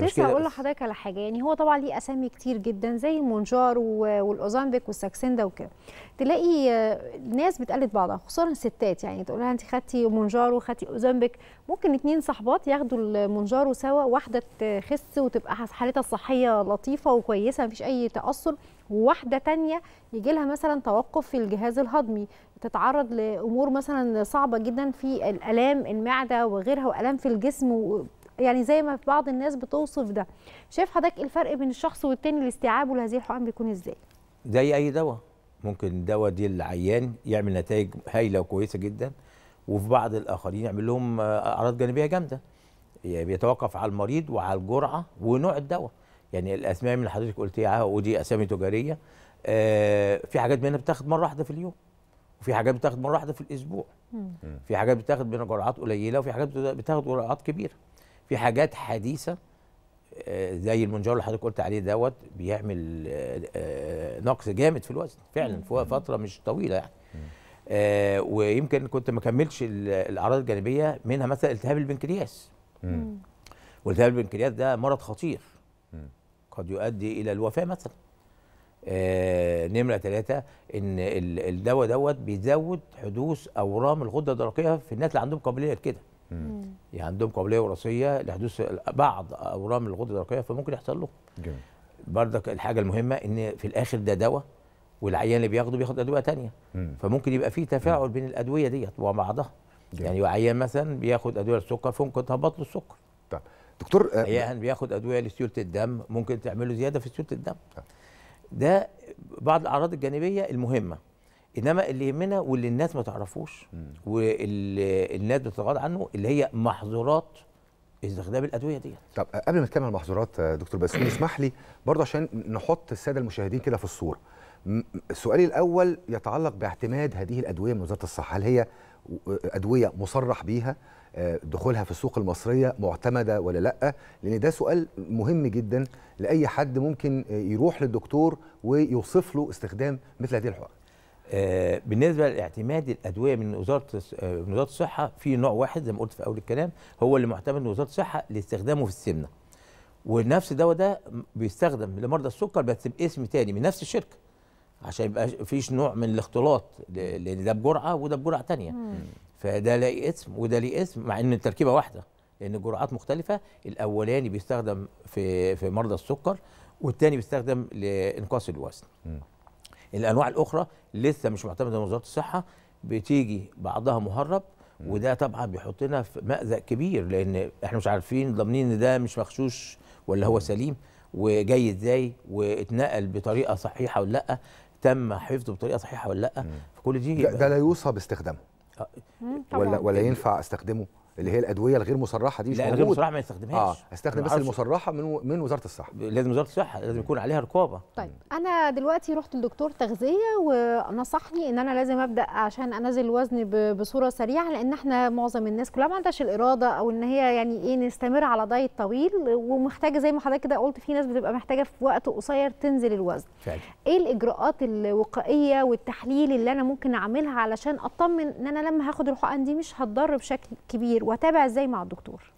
كنت لسه هقول لحضرتك على حاجه يعني هو طبعا ليه اسامي كتير جدا زي المونجار والاوزامبيك والساكسندا وكده تلاقي آه، ناس بتقلد بعضها خصوصا الستات يعني تقول لها انت خدتي مونجار وخدتي اوزامبيك ممكن اتنين صاحبات ياخدوا المونجار سوا واحده تخس وتبقى حالتها الصحيه لطيفه وكويسه مفيش اي تاثر وواحده تانية يجي لها مثلا توقف في الجهاز الهضمي تتعرض لامور مثلا صعبه جدا في الالام المعده وغيرها والام في الجسم يعني زي ما بعض الناس بتوصف ده شايف حضرتك الفرق بين الشخص والتاني لاستيعابه لهذه الحقن بيكون ازاي زي اي دواء ممكن الدواء دي العيان يعمل نتائج هايله وكويسه جدا وفي بعض الاخرين يعمل لهم اعراض جانبيه جامده يعني بيتوقف على المريض وعلى الجرعه ونوع الدواء يعني الاسماء اللي حضرتك قلتيها ودي اسامي تجاريه آه في حاجات منها بتاخد مره واحده في اليوم وفي حاجات بتاخد مره واحده في الاسبوع مم. في حاجات بتاخد بين جرعات قليله وفي حاجات بتاخد جرعات كبيره في حاجات حديثه آه، زي المنجار اللي حضرتك قلت عليه دوت بيعمل آه، آه، نقص جامد في الوزن فعلا في فتره مش طويله يعني ويمكن كنت ما كملتش الاعراض الجانبيه منها مثلا التهاب البنكرياس والتهاب البنكرياس ده مرض خطير قد يؤدي الى الوفاه مثلا نمره ثلاثه ان الدواء دوت بيزود حدوث اورام الغده الدرقيه في الناس اللي عندهم قابليه لكده يعني عندهم قابليه وراثيه لحدوث بعض اورام الغدة الدرقيه فممكن يحصل لهم جميل بردك الحاجه المهمه ان في الاخر ده دواء والعيان اللي بياخده بياخد ادويه ثانيه فممكن يبقى في تفاعل بين الادويه ديت وبعضها يعني عيان مثلا بياخد ادويه للسكر فممكن تهبط له السكر طب دكتور آه، عيان بياخد ادويه لسيوله الدم ممكن تعمل له زياده في سيوله الدم آه. ده بعض الاعراض الجانبيه المهمه انما اللي يهمنا واللي الناس ما تعرفوش واللي الناس بتتغاضى عنه اللي هي محظورات استخدام الادويه ديت طب قبل ما نتكلم عن المحظورات دكتور بس اسمح لي برضه عشان نحط الساده المشاهدين كده في الصوره سؤالي الاول يتعلق باعتماد هذه الادويه من وزاره الصحه هل هي ادويه مصرح بيها آه، دخولها في السوق المصريه معتمده ولا لا لان ده سؤال مهم جدا لاي حد ممكن يروح للدكتور ويوصف له استخدام مثل هذه الحقن آه، بالنسبه لاعتماد الادويه من وزاره آه، من وزاره الصحه في نوع واحد زي ما قلت في اول الكلام هو اللي معتمد من وزاره الصحه لاستخدامه في السمنه ونفس الدواء ده بيستخدم لمرضى السكر بس باسم تاني من نفس الشركه عشان يبقى فيش نوع من الاختلاط لان ده بجرعه وده بجرعه ثانيه. فده ليه اسم وده ليه اسم مع ان التركيبه واحده لان الجرعات مختلفه الاولاني بيستخدم في في مرضى السكر والثاني بيستخدم لانقاص الوزن مم. الانواع الاخرى لسه مش معتمده من وزاره الصحه بتيجي بعضها مهرب وده طبعا بيحطنا في مأزق كبير لان احنا مش عارفين ضامنين ان ده مش مغشوش ولا هو سليم وجاي ازاي واتنقل بطريقه صحيحه ولا لا تم حفظه بطريقه صحيحه ولا لا فكل دي ده لا يوصى باستخدامه آه، ولا ولا يعني ينفع استخدمه اللي هي الادويه الغير مصرحه دي مش لا الغير مصرحه ما يستخدمهاش اه استخدم بس المصرحه من من وزاره الصحه لازم وزاره الصحه لازم يكون عليها رقابه طيب انا دلوقتي رحت لدكتور تغذيه ونصحني ان انا لازم ابدا عشان انزل وزني بصوره سريعه لان احنا معظم الناس كلها ما عندهاش الاراده او ان هي يعني ايه نستمر على دايت طويل ومحتاجه زي ما حضرتك كده قلت في ناس بتبقى محتاجه في وقت قصير تنزل الوزن فعلا. ايه الاجراءات الوقائيه والتحليل اللي انا ممكن اعملها علشان اطمن ان انا لما هاخد الحقن دي مش هتضر بشكل كبير وتابع ازاي مع الدكتور